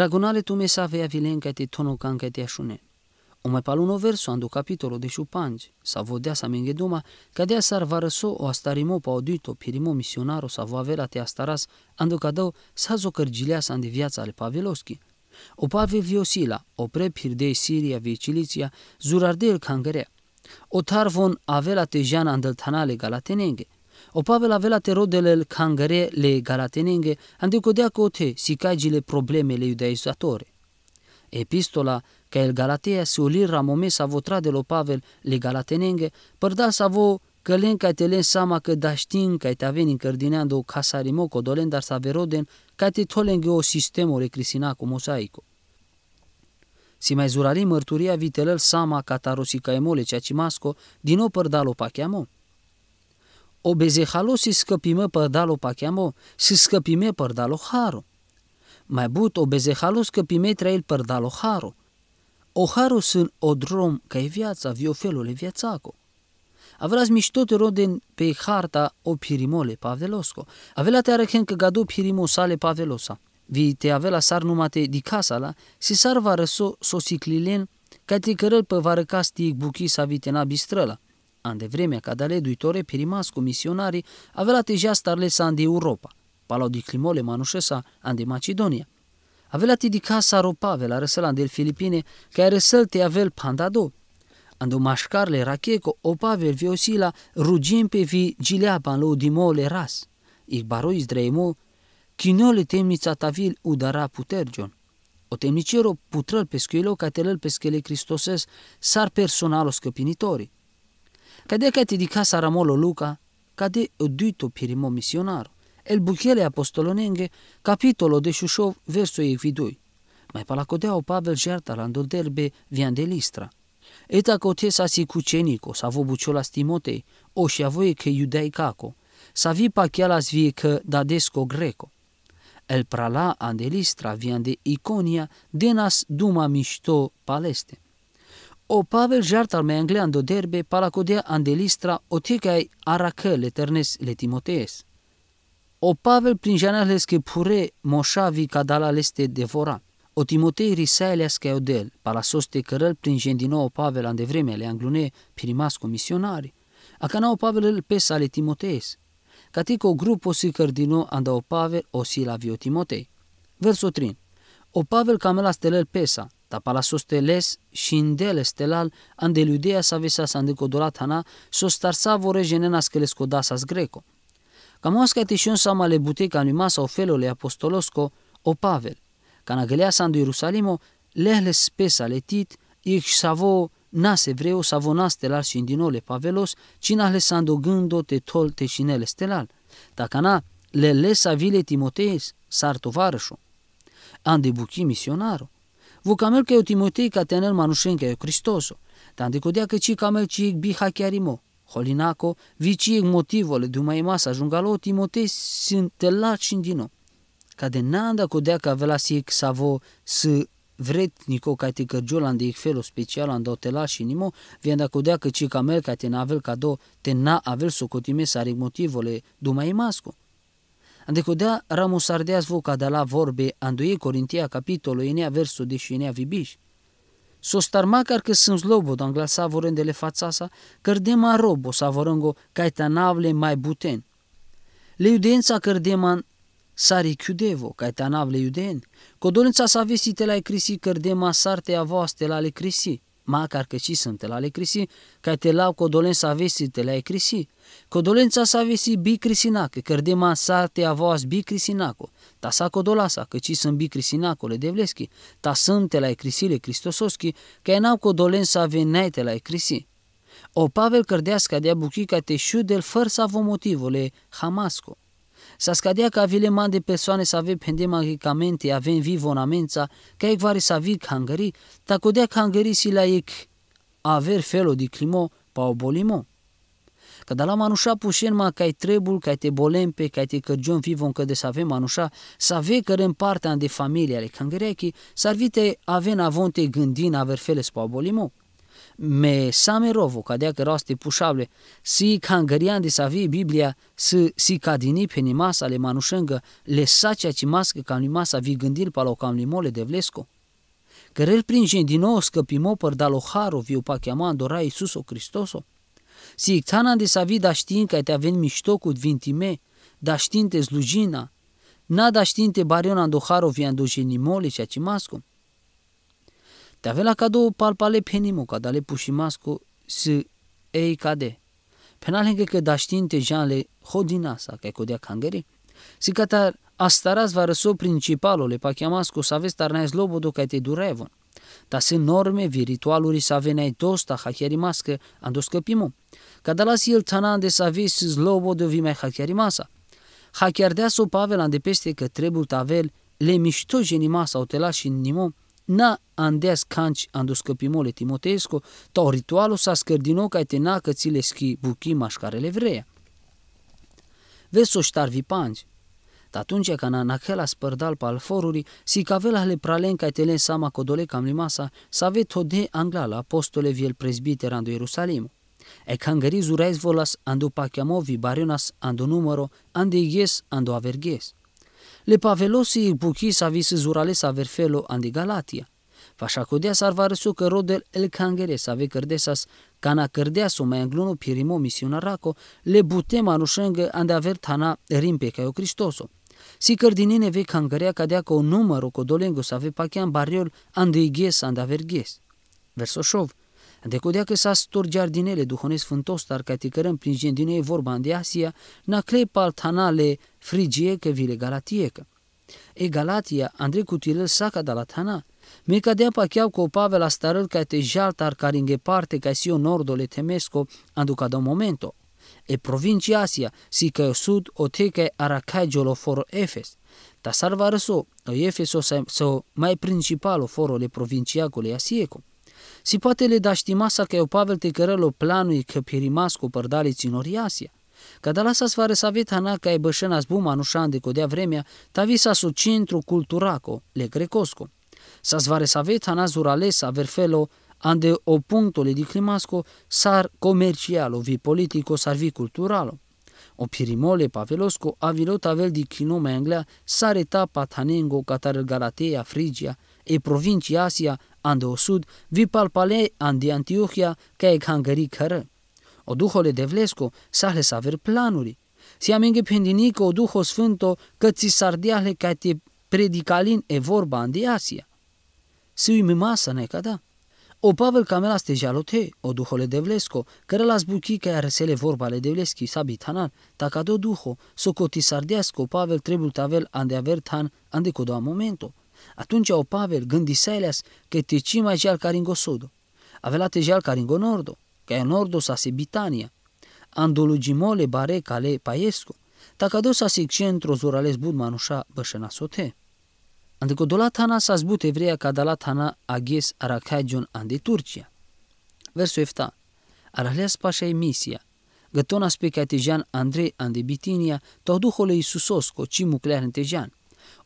Dragonale tu te așune. O mai palu no verso andu capitolo de sa vodea sa mengeduma, cadea sar răso o astarimo pa odito pirimo misionaro savavela te astaras, andu cadau zo cărgilea sa de viața ale Paveloski. O pave viosila, o pre pirdei Siria viciliția, zurardel cangărea. O tarvon avea te jana andăltanale galatenenge – Opavela vela te rodele kangare le galatenenge andecodeacă ote sicagile problemele iudaizatore. Epistola ca el Galatea se ulir ramome sa votra de lo Pavel le Galatenenge, părda sa vo călen da ca te len sama că da știin ca te aveni încărdineando o casarimo codolen dar sa veroden ca te tolenge o sistemo recrisina cu mosaico. Si mai zurari mărturia vitelel sama catarosica emole masco din o lo pacheamo. O bezehalo si skapime dalo pachiamo, si skapime dalo haro. Mai but bezehalo scăpime trail dalo haro. O haro sunt o drum ca e viața, viofilule viațaco. Avelas mișto te roden pe harta o pirimole pavelosco. Avela te arăchen că gadu pirimo sale pavelosa. Vi te avela sar numate di casa la, si sar va răso sosiclilen, ca te cărăl pe varăcastie buchi sa vitena bistrăla An de vremea ca de duitore cu misionarii avea deja starlesa de Europa, palau di climole manușesa an de Macedonia. Avea ti di casa ropave la an de Filipine, ca răsălte avel pandado. de mașcarle racheco opavel viosila rugim pe vi gileaba în dimole ras. Ic baroiz dreimo, chinole temnița tavil udara putergion. O temnicero putrăl pescuilo ca telăl pescele Cristoses sar personalos scăpinitorii. Cade că te dica saramolo Luca, cade udito pirimo misionaro. El buchele apostolonenge, capitolo de Șușov, versul evidui. Mai o Pavel Gerta la ndolderbe vian de listra. Eta cote sa si cucenico, sa vo buciola stimotei, o și avoie că iudei caco, sa vi pachiala zvie că dadesco greco. El prala andelistra vian de Iconia, denas duma mișto paleste. O Pavel ჟარტალ მეანგლე andelistra o tikai ანდელისტრა le ternes le timotees. O Pavel prin janales che pure moșavi cadala leste devora. O Timotei risaeleas ca odel, palasoste cărăl prin gendino o Pavel ande vremele anglune primasco misionari. Acana o Pavel îl pesa le Timotees. o grupo si cărdino anda o Pavel o si la vio Timotei. Verso 3. O Pavel camela stelel pesa, Τα παλασostelés shindeles telal ande ludea savisas ande kodolatana sos tarsavore genenas keles kodasas greko. Kamosca tision samale buteca animasa ofelole apostolosco o Pavel. Canageleas ande Ierusalimo lehles spesa letit ich savo nas evreo savonas telar shindinole Pavelos cinahles ando gândo te tol te shinele stelal. Tacana le lesa vile Timotees sar tovarășo. Ande buchi misionaro vu camel că eu Timotei ca tenel manușen că eu Cristoso, tandi cu dea că ci camel ci ec biha chiar imo. Holinaco, vici ec motivole de mai mas ajunga lo Timotei sunt te laci din nou. Ca de nanda cu dea că vela si ec sa vo să vret nico ca te cărgiul de ec felul special ando te laci nimo, vien da cu dea că ci camel ca te navel ca do te na avel socotime sa ec motivole de mai masco. Adică dea ramus ardeaz zvuca de la vorbe andui Corintia capitolul enea versul de și enea vibiș. macar că sunt zlobo dan glasa vorândele fața sa, cărdema robo savorângo caitanavle mai buten. Le iudența ma sari chiudevo, caitanavle iuden, codolința sa vesitele ai crisi cărdema sarte a voastrele ale crisi măcar că și suntele ale crisi, ca te lau codolența avesi te la ai Cu dolența sa avesi bi că cărdema sa te avoas bi crisinaco, ta sa codolasa, că ci sunt bi crisinacole le devleschi, ta la ai crisile cristososchi, că n-au codolența veneai te la ai crisi. O Pavel cărdească de-a ca te șudel fără să avă le hamasco. Să scadea că avile mande persoane să pende pendem medicamente, avem vivo în amența, că e vari să vir cangări, ta codea cangări si la ec aver felul de climo pa obolimo. Că de la manușa pușen ma că trebul, că te bolempe, că te cărgion vivo încă de să avem manușa, să ave că în partea de familie ale cangărechi, s-ar vite avem avonte gândin aver fele pa obolimo me same rovo, kadea ke rasti pušable, si kangariandi savi Biblia, si, si kadini peni masa le manušenga, le sača ci maske kamli masa vi gândil palo kamli mole de vlesko. prin prinjen din nou scăpimo păr dalo haro viu pa chiamando ra Iisus o Cristoso. Si ictanan de savi da știin că te aven mișto cu vintime, da știin te slujina, na da știin te bariona do haro vi andojenimole ceea ce mascum te avea cadou palpale penimo, da le pușimasco să ei cade. Penale că da știinte janle hodinasa, că codea cangeri, si catar astaraz va răso principalul, le chiamasco să aveți tarnai zlobodo ca te durevon. Da se norme vi ritualuri să venai dosta hachiarimască andoscăpimo. Ca dala si el tanan de să aveți zlobodo vi mai hachiarimasa. Hachiardea so pavel an de peste că trebuie tavel le mișto masă, sau te lași în na andeas canci andoskopimole Timotesco, to ritualu sa scărdino ca te schi buchi mașcarele evreia. Veso ștarvi panci. Atunci când Anachela spărdal pal foruri, si cavela le pralen ca len sama codole cam limasa, sa ve tode anglala apostole viel prezbiter ando Ierusalim. E cangări zurais volas andu pachiamovi barionas andu numero, ando ies andu averges le pavelosi buchis avis zurales averfelo andi Galatia. va răsu că rodel el să ave cărdesas s-o mai anglono pirimo raco, le butem anușângă ande aver tana rimpe ca eu Cristoso. Si cărdinine ve cangerea dea cu o număru cu dolengo să ave pachean bariol, ande ighes ande aver ghes. Versoșov, Decodea că s-a stor din duhonesc fântos, dar că ticărăm prin din ei vorba de Asia, n-a crei paltanale frigie că vile că. E Galatia, Andrei Cutilel saca de la Tana, Mica de apa chiau copave la starăl ca te jaltar care parte ca si nordole temesco anduca de momento. E provincia Asia, si că sud o teca aracai foro Efes. Ta sarvarăso, o Efes o, mai principal o foro le le asiecum. Si poate le da știma sa că eu Pavel te cărălo planui că pirimas cu părdalii ținori Asia. Că de la sa sfară sa vet hana că ai bășena zbuma nu șan de codea vremea, ta visa su centru culturaco, le grecosco. Sa sfară sa vet hana zuralesa verfelo, ande o punctul di climasco, sar comercialo, vi politico, sar vi culturalo. O pirimole pavelosco a vilot avel de chinome anglea, sar etapa tanengo, catar Galatea, Frigia, e provincia Asia, andosud vi palpale andi antiochia ca e hangari kar. O duho le devlesco sahle saver planuri. Si aminge pendinico o duho sfânto că ți sardiahle ca te predicalin e vorba andi Asia. Si ui mimasa necada. O Pavel camela ste jalote, o duhole devlesco, care las buchi ca arsele vorba le devleschi sabitanan, tacado duho, socoti sardiasco Pavel trebuie tavel ande avertan ande codoa momento. Atunci o Pavel gândiselas că trecimea geal caringo sodo, avelate geal caringo nordo, că e nordo sa se Bitania, andolugimole bare cale paiesco, takado sa se centro zorales bud manușa bășena sote. Andeko dolat hana sa zbut evreia ca dalat hana ages arakajon ande Turcia. Versul efta, arahleas pașa emisia, gătona spe catejan Andrei ande Bitinia, tau duhole Iisusos co cimu clear tejan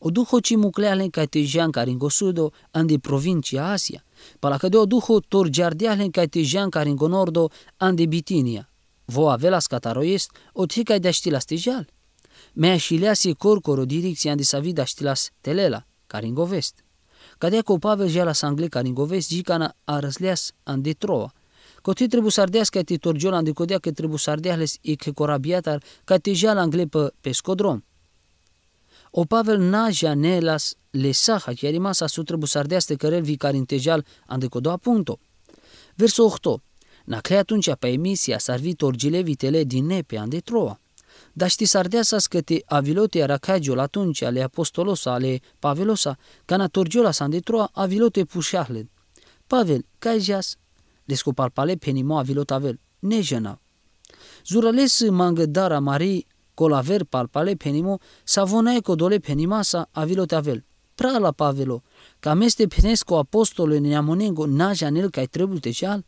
ci chimucleale ca te jean care în gosudo, ande provincia Asia. duho tor torgiardeale ca te jean care în gonordo, ande Bitinia. Vo avea cataroiest, o tica de aștilas tejal. Mea și lease corcoro direcția ande savida aștilas telela, care în govest. Cadea cu Pavel jala sangle care în govest, gicana arăsleas ande troa. Coti trebuie să ardeas ca te torgiol ande codea că trebuie să ardeas e că corabiatar ca te jala anglepă pe scodrom. O Opavel naja nelas lesaha, che rimas asupra busardeaste cărel vicari ande andeco doua punto. Verso 8. Naclea atunci pe emisia sarvit orgile vitele din Nepea, de Troa. Dar ști sardeasa scăte avilote aracagiul atunci ale apostolosa, ale pavelosa, na torgiola san de Troa, avilote pușahle. Pavel, cajas, descopalpale penimo avilot avel, nejena. Zurales dara mari colaver palpale penimo, savonaeko dole penimasa avilote Pra Prala pavelo, ca meste penesco apostolo janel najanel kai te ceal.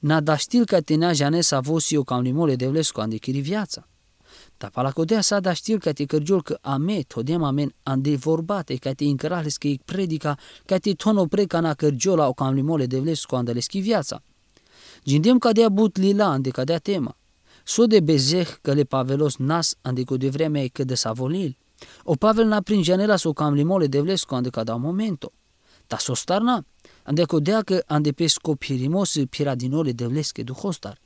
Na da știl ca te najane sa vosio cam limole de vlesco andechiri viața. Ta codea sa da știl ca te cărgiul că ame, todem amen, ande vorbate, ca te încărales că predica, ca te tono preca na cărgiola o cam limole de vlesco leschi viața. Gindem ca de but lila, ande ca de tema de bezeh că le pavelos nas adică de vreme că de savolil. O pavel na pringenela so cam limole de vlesco ande cada momento. Ta starna, ande dea că ande pesco pirimos piradinole de vlesche duhostar.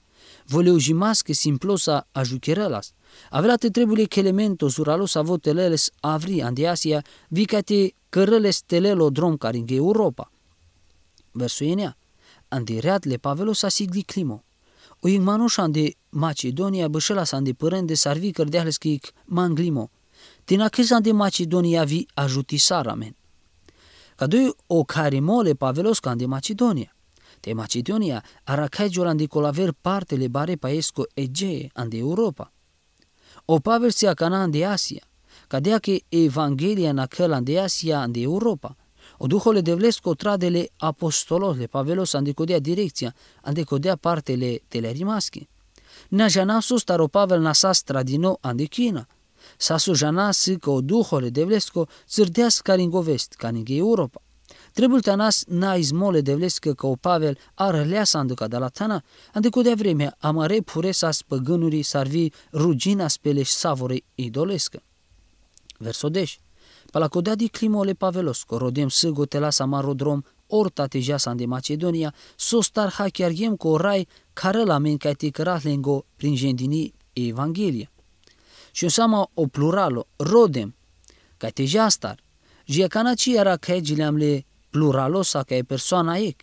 Voleu că simplosa ajucherelas. Avea te trebuie că elemento suralos avoteleles avri ande Asia, vicate cărăles telelo drom care în Europa. Versuienea, ande le pavelos asigli climo. O igmanușan de Macedonia bășălasan de părând de sarvi cărdeahleschic manglimo. Macedonia vi ajuti Μακεδονία βι αζουτισάραμεν. Καντού ο Καριμόλε pavelos καν de Macedonia. Te Macedonia aracaigiul de colaver partele bare paesco Egee de Europa. O paversia canan de Asia, dea che Evanghelia na căl de Asia an de Europa, o Duhole devlesco tradele apostolole, Pavelos andecodea direcția, andecodea partele tele rimaschi. Na jana sus Pavel na sas tradino andechina. Sasu jana si că Duhole ca ringovest ca ninge Europa. Trebuie te nas na izmole vlescă că o Pavel ar lea s-a de la tana, îndecu de vreme amare pure sa spăgânurii vii rugina și savore idolescă. Versodești. Palacodea di climole Pavelosco, rodem sâgo tela samarodrom, orta teja de Macedonia, sostar ha chiar gem ko rai, la men kai te lengo prin jendini Evanghelia. Și înseamnă o pluralo, rodem, ca te jastar, Giacana ci era că gileam le pluralosa ca e persoana ec.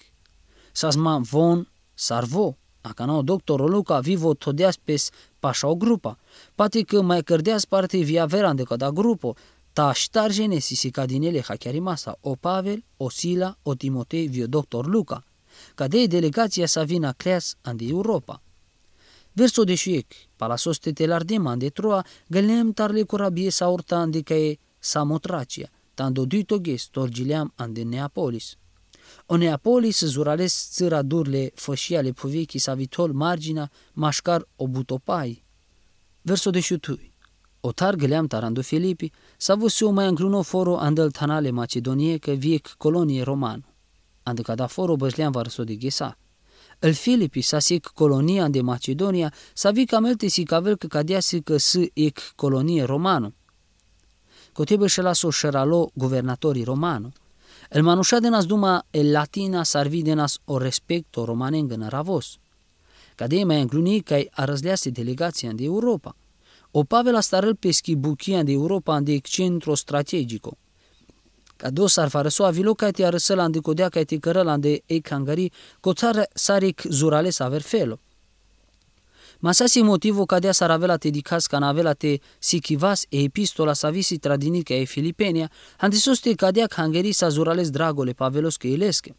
Să sma von sarvo, acana o doctorul Luca vivo todeas pes pașa o grupa, pati că mai cărdeas parte via veran de cada grupo, ta ștargene si din ele hachiarimasa o Pavel, o Sila, o Timotei, vio doctor Luca, ca de delegația sa vina creas andi Europa. Verso de șuiec, palasos tetelar de man de troa, gălem tarle corabie sa orta andi ca e samotracia, tando duitoges torgileam andi Neapolis. O Neapolis zurales țăra durle fășiale povechi sa vitol margina, mașcar o butopai. Verso de șutui gleam tarandu Filipi, savusiu mai încluno foro andel tanale macedonie că viec colonie romano. Andu da foro bășleam varso de ghesa. El Filipi sa zic colonia de Macedonia, sa vi camelte si cavel că cadea si că s ec colonie romano. Cotebă și las o șeralo guvernatorii romano. El manușa de nas duma el latina sarvi de nas o respecto romanengă năravos. aravos. Cadei mai încluni că arăzlease delegația de Europa – Opavela starăl răl peschibuchian de Europa în de centro strategico. Ca dos ar farăso avilo ca te arăsă la îndecodea ca te la de ei cangari, țară saric zurale sa verfelo. Masasi motivo avea la te dicas canavela te sikivas e epistola sa visi tradinica e Filipenia, antisoste cadea cangeri sa zurales dragole pavelos că ilesche.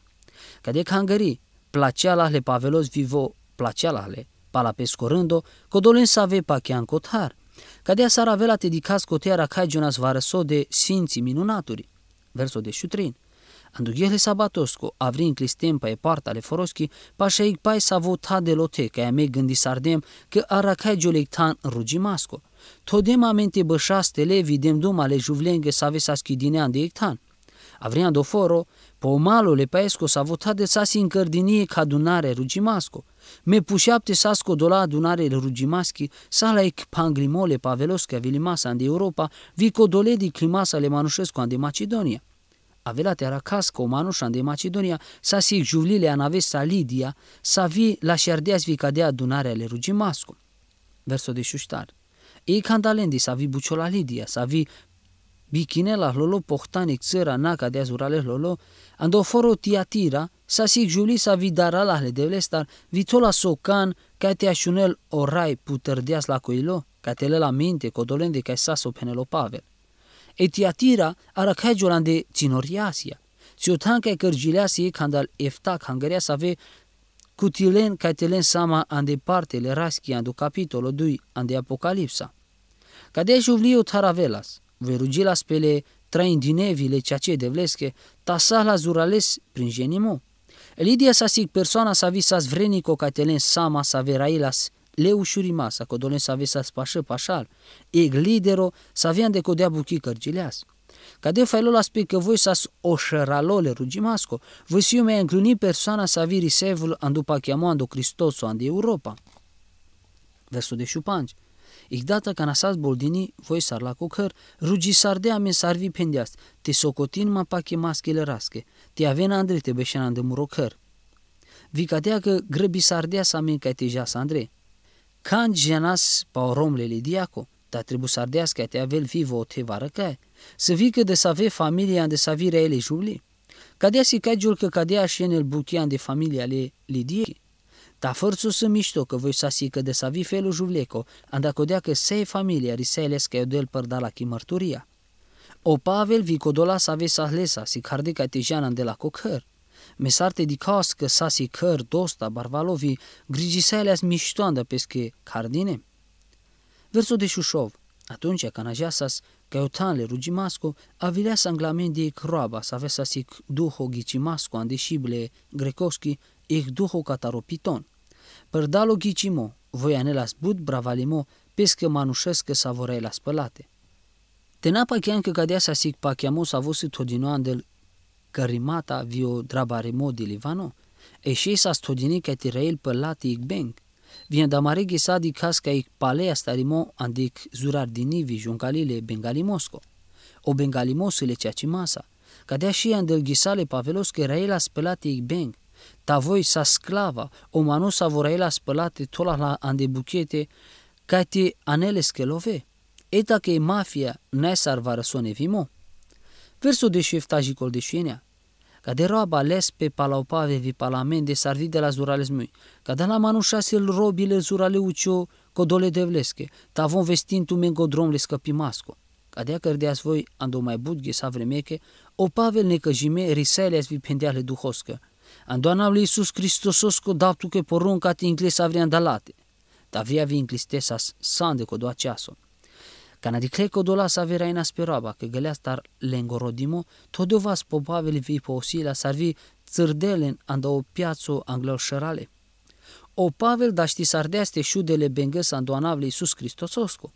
Cadea cangeri, placea lahle pavelos vivo, placea lahle palapescorândo, codolen save pachean cothar, cadea vela te dicas coteara cai jonas varaso de sfinții minunaturi. Verso de șutrin. Andughele sabatosco, avrin clistem pa e le foroschi, pașa ic pai savo ta de lote, ca ame gândi sardem, că aracai giolectan rugimasco. Todem amente bășastele, videm dum ale juvlenge ve sa dinean de ectan. Avrian doforo, pomalole paesco savo ta de si încărdinie ca dunare rugimasco. Me pușeapte sas scodola adunare rugimaschi, la ec pangrimole pavelosca vilimasa de Europa, vi codoledi climasa le manușescu de Macedonia. Avela te era casco în de Macedonia, sa si juvlile anavesa Lidia, să vi la șerdeas vi cadea adunarea le rugimascu. Verso de șuștar. Ei candalendi să vi buciola Lidia, să vi la lolo pohtanik tsera naka de azurale lolo, ando foro sa sig juli sa la le devlestar, vitola socan, ca te așunel orai puterdeas la coilo, ca te la minte, codolende ca penelo Pavel, E tira ara cajolan de ținoriasia, țiutan ca e candal eftac cangerea sa ve, cutilen ca len sama ande partele raschi ando capitolo 2 ande apocalipsa. Cadea juvliu taravelas, rugi la spele evile ceea ce devlesche, tasah la zurales prin genimo. Elidia sa sig persoana sa visas vrenico catelen sama sa verailas leu șurima sa codolen sa visas pașă pașal, eg lidero sa vian de codea buchi cărgileas. Ca de felul aspect că voi sas oșăralole rugimasco, voi si iume încluni persoana sa virisevul andupa chiamando Cristoso ande Europa. Versul de șupanci. Ihdata kana sas boldini voi sarla kokher ruji sarde ame sarvi pendias te sokotin ma pake maskele raske te avena andre te beșenan de murokher. Vicatea că grăbi sardea sa mi ca te jas Andrei. Când janas pa romle le diaco, dar trebuie să ardească te avel vivo o te varăcă, să vii că de să ave familia de să vire ele jubli. Cadea si cagiul că cadea și în el buchian de familia le lidie, ta forțu să mișto că voi sasică de savi felul juvleco, andacodea că se familia riseles că el părdala la mărturia. O Pavel vi vicodola să sahlesa, si cardica tejanan de la cocăr. Mesarte di caos că sasi căr dosta barvalovi grijisele grigiseleas miștoandă pesche cardine. Verso de șușov, atunci canajasas, Căutanle rugimasco, avilea sanglament de croaba, să avea să sic duho ghicimasco, andeșible, grecoschi, ecduho cataropiton. Părdalo ghicimo, voianelas bud bravalimo, pescă manușescă savorela spălate. Tena pachean că cadea sa sic pachiamo sa vosit hodinoandel cărimata vio drabaremo di livano, eșei sa stodini că tireil pălati ic benc, Vien damare gisadi casca ic palea starimo andic zurardini vi juncalile bengalimosco. O bengalimosile ceacimasa, cadea și ea îndâlghisale pavelos că raela spălate ic benc, Та вой са склава, оману са вораила spălate tola андебукете, cate aneles que love, eta que mafia ne sarvară sone vimo. Versul de șeftagicol de șenea. ca de roaba les pe palaupave vi palamen de sarvi de la zurales mui, ca de la robi robile zurale ucio codole de vlesche, ta vom vestintu mengodrom le scăpi masco. Ca de cărdeați voi, ando mai budge sa vremeche, o pavel necăjime risele vi pendeale duhoscă, Andoamnable Iisus Hristosos ko daptu ke porunca ti ingles avrian dalate. Ta via vi ingles tesas sande ko doa časom. Kana di kleko dola sa vera inasperaba, ke gelea star lengorodimo, to do vas pobavili vi po osila sarvi țârdelen anda o piață angloșerale. O Pavel da ști sardeaste șudele bengăs andoanavle Iisus Hristososco.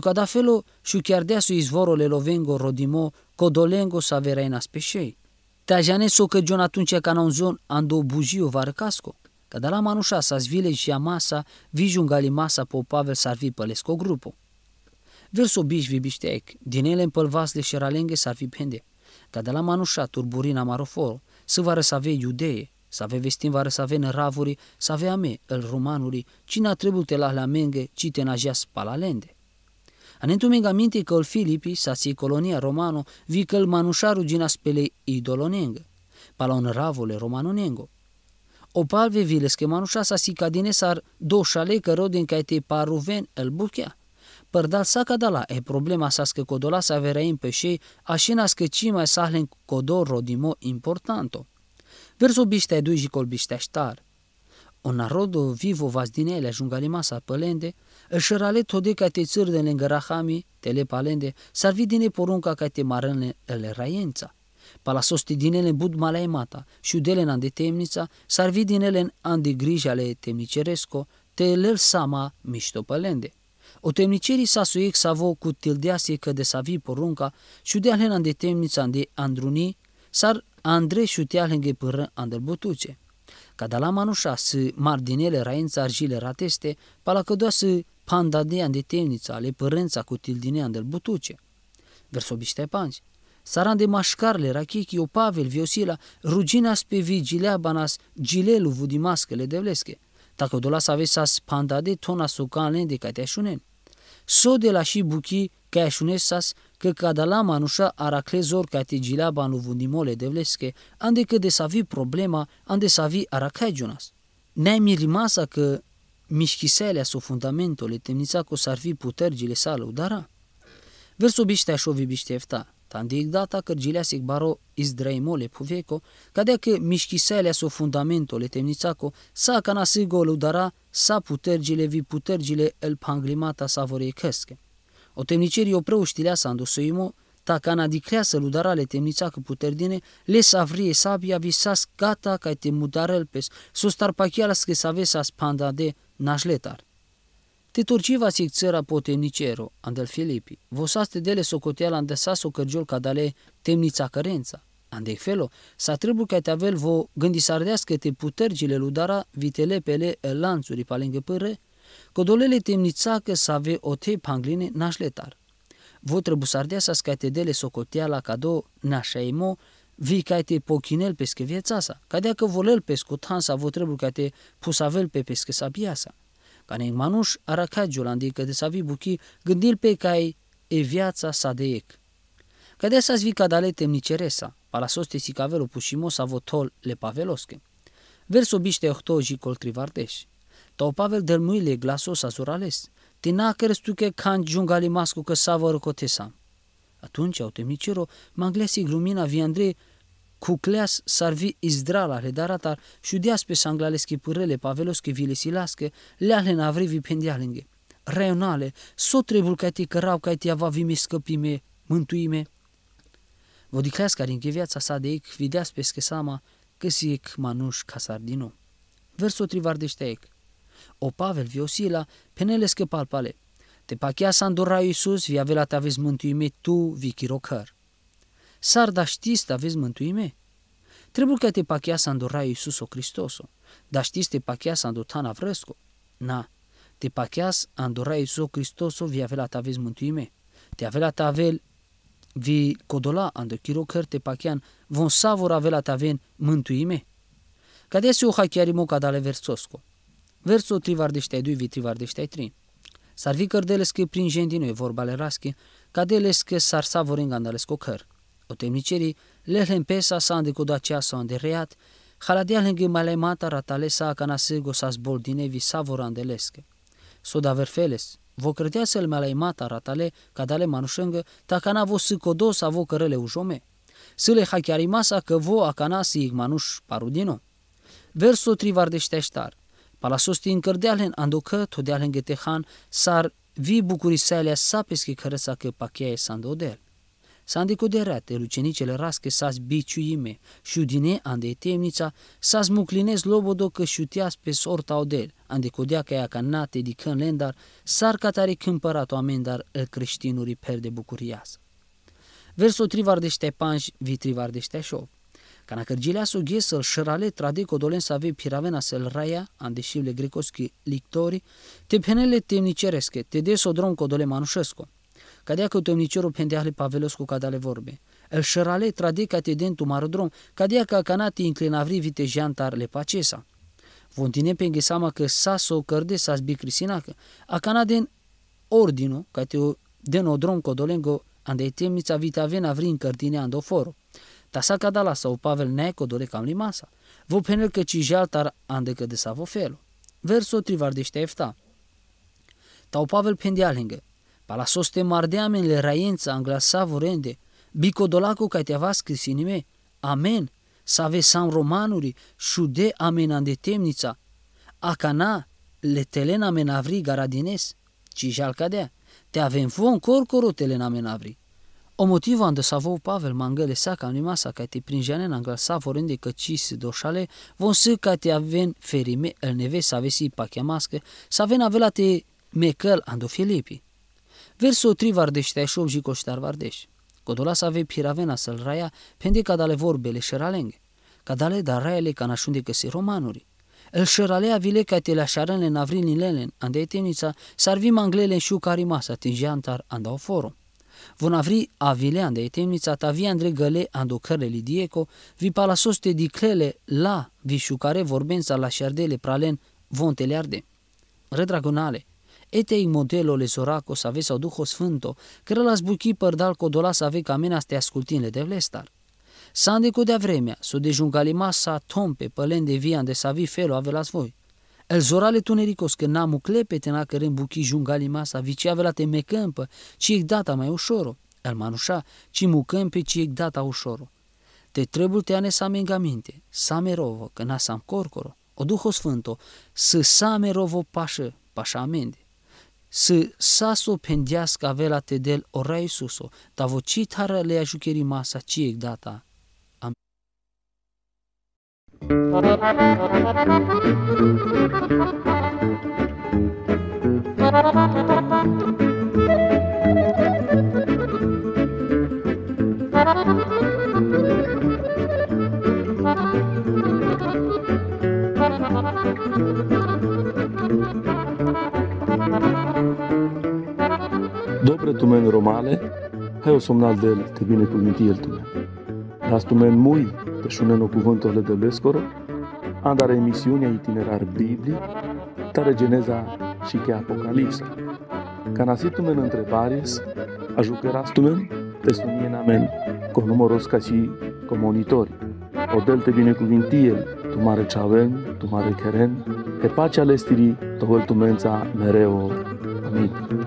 că da felo și chiar deasu izvorole lovengo rodimo, codolengo vera ina speșei te Tajane socă John atunci ca un zon ando bujio că de la manușa sa zvile și a masa, vijungali masa po Pavel sarvi pălesco grupo. Verso biș vibișteec, din ele împălvasle și ralenge sarvi pende. că de la manușa turburina maroforo, să va răsave iudee, să ave vestim va răsave în ravuri, să ave ame, îl romanuri, cine trebuie la lamenge, cite najas palalende aminte că îl Filipi, sasi colonia romano, vi îl manușaru spele pele idolonenga, pala un ravole nengo. O palve vile că manușa sasi cadine sar doșa șale că rodin ca te paruven el buchea. dal sa cadala e problema sa că codola sa verein pe șei, așina că cima sahlen codor rodimo importanto. Verso biște dui jicol colbiște ștar. O narodu vivo vas din ele ajunga limasa pălende, își rale tode ca te țâr de lângă rahami, tele palende, s-ar vidi porunca ca te marăne ele raiența. Palasosti din ele bud malaimata, și udele în de temnița, s-ar vidi din ele în an de griji ale temniceresco, te lel sama mișto pălende. O temnicerii a suiec savo cu tildease că de savi porunca, și udele în de temnița de andruni, s-ar Andrei șutea lângă pâră andălbutuce. Cada la să mardinele raința argile rateste, palacădoasă pandadea de temnița ale părânța cu de del butuce. Versobiște panzi. Saran de mașcarle, rachichi, opavel, viosila, rugina pe vigilea banas, gilelu vudimascăle de vlesche. Dacă dola să aveți sas pandade, tona socanle de cateașunen. So de la și buchi, caeașunes sas, că ca kadalamanusha araclezor catejilabanu vundimole devleske, ande că desavi problema, ande savi aracajunas. Ne-ai rimasa că mișchiselea sau fundamentole temnița că s-ar fi putergile sale udara. Verso biștea și biștefta, tandic data cărgilea sigbaro izdraimole puveco, cadea că mișchiselea sau fundamentole temnița că s-a canasigo udara, sa putergile vi putergile el panglimata savorecăscă. O Otemnicerii o știlea să andosoimo, ta cana dicleasă ludarale temnița cu puterdine, les avrie sabia visas gata ca te pes mudarelpes, sostar să que savesa spanda de nașletar. Te turciva si țăra po temnicero, andel Filipi, vosaste dele socoteala andesas o cărgiol cadale temnița cărența. Ande felo, sa trebuie ca te avel vo gândi sardească te putergile ludara vitele pele lanțuri lângă pâră, Codolele temnița că să ave o te pangline nașletar. Vă trebuie să socotea la cadou nașaimo, vi ca te pochinel pe scăvieța sa, ca dea că volel scutan sa trebuie ca te pusavel pe scăsabia sa Ca ne manuș aracagiul andică de sa vi buchi gândil pe ca e viața sa de ec. Ca dea sa zvi cadale temniceresa, palasoste sicavelo pușimo sa votol le pavelosche. Verso biște ohtoji coltrivardeși. Տոպավ էլ դրմույլ Tina գլասոս tu Տինակերս դուք jungali քան ջունգալի մասկու կսավորը կոթեսամ։ Atunci autemniciro manglesi glumina vi Andrei cucleas sarvi izdrala redaratar șudias pe sanglaleski pârele paveloski le leale navri vi pendialinge. Reionale, so trebuie ca te cărau ca te ava vime scăpime, mântuime. care din viața sa de ec, videas pe schesama, că si ec manuș casardino. Verso trivardește ec o Pavel vi-aștia penele penelescă palpale. Te pachea sa îndora Iisus, vi vela te aveți mântuime tu, vi rocăr. Sar da știți te aveți mântuime? Trebuie că te pachea sa îndora Iisus o Hristoso, da știți te pachea sa îndotana vrăsco. Na, te pacheas andora Iisus O Hristoso vi avea ta vezi mântuime. Te avea ta avel vi codola ando chiro te pachean von savor avea ta ven mântuime. Cadese o hachiarimu cadale versosco verso trivardištai doi, vi trivardištai 3. Sar vi cărdeles că prin jendinui vorba le raschi, ca delescă sar savoringandales cocăr. O temnicerii, le lempesa sa cu dacea sa îndereat, haladea lângă malemata ratale sa canasego sa zboldine vi savorandelesche. Soda verfeles, vă credea să-l malemata ratale, cadale manușângă, tacana vă sâcodo sa vă cărele ujome. Sâle hachiarimasa că vă acana si igmanuș parudino. Verso trivardeșteștar. Palasosти sar vi bucuri гетехан сар ви букурисалия сапески караса ке пакея сандодел. Sandico de rate, lucenicele rasche sas și șudine ande temnița, sas muclinez lobodo că șutias pe sorta odel, ande codea că ea canate di când lendar, sar catare câmpărat oameni, dar el creștinuri perde bucurias. Verso trivar de ștepanj, vi trivar de când a Kana Kargiliaso Gesel Shrale Tradiko să Save Piravena să Sel Raya Andeshivle Grecoski Lictori Te penele temniceresche Te deso dronco dole manușesco Cadea că temnicerul pendeahle Pavelescu cadale vorbe El Shrale Tradica te dentu marodrom Cadea că canati vite vitejantar le pacesa Vontine pengesama că sa so cărde sa zbicrisinacă A din ordinu Ca te o denodrom codolengo Andei temnița vitavena vrin cărtine andoforo Tasaka dala sau Pavel dole dorekam li masa. Vo penel căci jaltar andecă de savo felo. Verso trivardește efta. Tau Pavel pendialingă. Pala soste mardeamen le raiența anglasa vorende. Bicodolaco ca te avascris inime. Amen. ve san romanuri, șude amen de temnița. Acana, le telena menavri garadines. Ci jalcadea. Te avem fon corcoro telena avri. O Omotivande sa vou Pavel mangele sa ca anima sa te prinjane na glasa vorende ka čisi doșale, von se te aven ferime el neve sa vesi pakjamaske, sa ven te mekel ando Filipi. Verso 3 vardește și 8 jicoștar vardeș. Codola să ave piravena să-l raia, pende ca dale vorbele șeralenge. Ca dale da raiele ca nașunde că se romanuri. El șeralea vile ca te la șarele navrinilele, ande etenița, sarvi manglele și ucarimasa, tingeantar, andau forum. Von avri ande e temnica ta vi Andrei Găle andocăre lidieco, vi palasos te diclele la vișucare vorbența la șardele pralen von te learde. Redragonale, ete in modelo le soraco save sau duho sfânto, care las buchi părdal codola save camena te ascultinle de vlestar. Sande cu de vremea, so de jungalima masa tompe pălen de vian de savi felo avelas voi. El zorale tunericos, că n-am n-a cărem buchi jungali masa, vicea la te mecâmpă, ci e data mai ușoro. El manușa, ci mucâmpe, ci e data ușoro. Te trebuie te ane same engaminte, same rovo, că na sam corcoro. O Duho Sfânto, să same rovo pașă, pașa amende. Să s-o pendească la te del rai suso, tavo ci citară le ajucheri masa, ci e data Dobre tu meni romale, hai o somnal de te bine cu el tu meni. Dar tu meni mui, șunenul cuvântele de lescoro, andare emisiunea itinerar biblic, tare geneza și că apocalipsa. Ca nasitumen întrebaris, ajucărastumen, pe sumien amen, cu numoros ca și comunitori. O delte binecuvintie, tu mare ceaven, tu mare cheren, e pacea lestirii, tohăl tumența mereu. Amin.